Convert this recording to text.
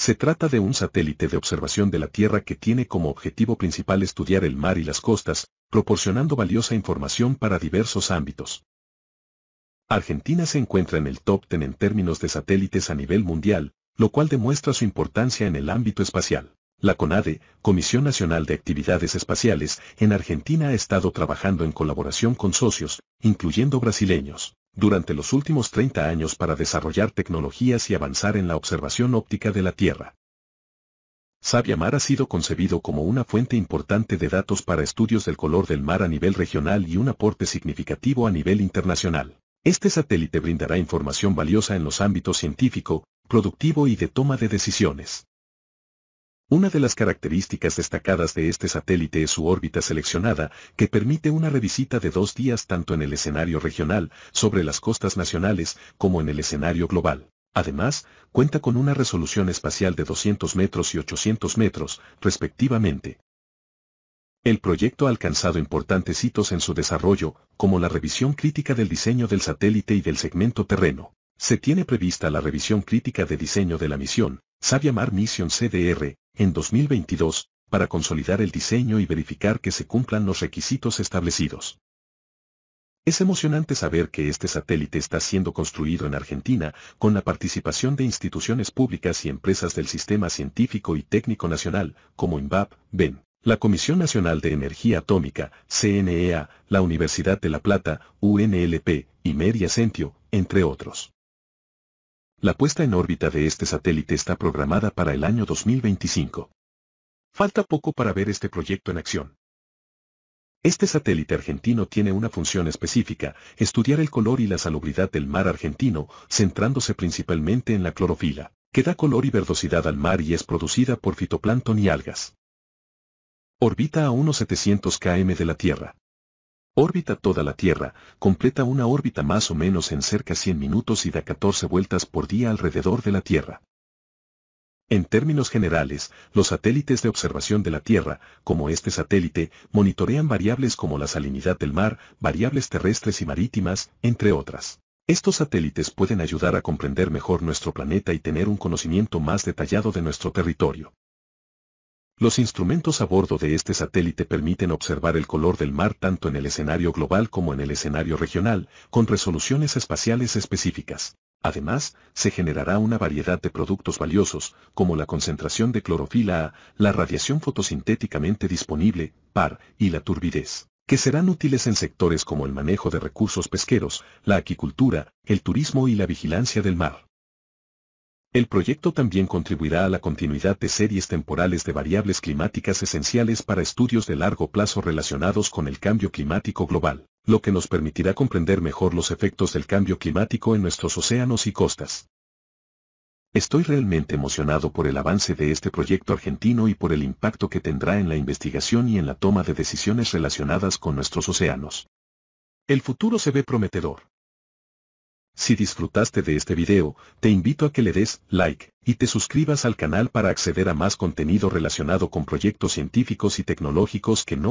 Se trata de un satélite de observación de la Tierra que tiene como objetivo principal estudiar el mar y las costas, proporcionando valiosa información para diversos ámbitos. Argentina se encuentra en el top 10 en términos de satélites a nivel mundial, lo cual demuestra su importancia en el ámbito espacial. La CONADE, Comisión Nacional de Actividades Espaciales, en Argentina ha estado trabajando en colaboración con socios, incluyendo brasileños durante los últimos 30 años para desarrollar tecnologías y avanzar en la observación óptica de la Tierra. Mar ha sido concebido como una fuente importante de datos para estudios del color del mar a nivel regional y un aporte significativo a nivel internacional. Este satélite brindará información valiosa en los ámbitos científico, productivo y de toma de decisiones. Una de las características destacadas de este satélite es su órbita seleccionada, que permite una revisita de dos días tanto en el escenario regional, sobre las costas nacionales, como en el escenario global. Además, cuenta con una resolución espacial de 200 metros y 800 metros, respectivamente. El proyecto ha alcanzado importantes hitos en su desarrollo, como la revisión crítica del diseño del satélite y del segmento terreno. Se tiene prevista la revisión crítica de diseño de la misión, Mar Mission CDR, en 2022, para consolidar el diseño y verificar que se cumplan los requisitos establecidos. Es emocionante saber que este satélite está siendo construido en Argentina con la participación de instituciones públicas y empresas del Sistema Científico y Técnico Nacional, como INVAP, BEN, la Comisión Nacional de Energía Atómica, CNEA, la Universidad de La Plata, UNLP, y Media Centio, entre otros. La puesta en órbita de este satélite está programada para el año 2025. Falta poco para ver este proyecto en acción. Este satélite argentino tiene una función específica, estudiar el color y la salubridad del mar argentino, centrándose principalmente en la clorofila, que da color y verdosidad al mar y es producida por fitoplancton y algas. Orbita a unos 700 km de la Tierra. Órbita toda la Tierra, completa una órbita más o menos en cerca 100 minutos y da 14 vueltas por día alrededor de la Tierra. En términos generales, los satélites de observación de la Tierra, como este satélite, monitorean variables como la salinidad del mar, variables terrestres y marítimas, entre otras. Estos satélites pueden ayudar a comprender mejor nuestro planeta y tener un conocimiento más detallado de nuestro territorio. Los instrumentos a bordo de este satélite permiten observar el color del mar tanto en el escenario global como en el escenario regional, con resoluciones espaciales específicas. Además, se generará una variedad de productos valiosos, como la concentración de clorofila A, la radiación fotosintéticamente disponible, PAR, y la turbidez, que serán útiles en sectores como el manejo de recursos pesqueros, la acuicultura, el turismo y la vigilancia del mar. El proyecto también contribuirá a la continuidad de series temporales de variables climáticas esenciales para estudios de largo plazo relacionados con el cambio climático global, lo que nos permitirá comprender mejor los efectos del cambio climático en nuestros océanos y costas. Estoy realmente emocionado por el avance de este proyecto argentino y por el impacto que tendrá en la investigación y en la toma de decisiones relacionadas con nuestros océanos. El futuro se ve prometedor. Si disfrutaste de este video, te invito a que le des like y te suscribas al canal para acceder a más contenido relacionado con proyectos científicos y tecnológicos que no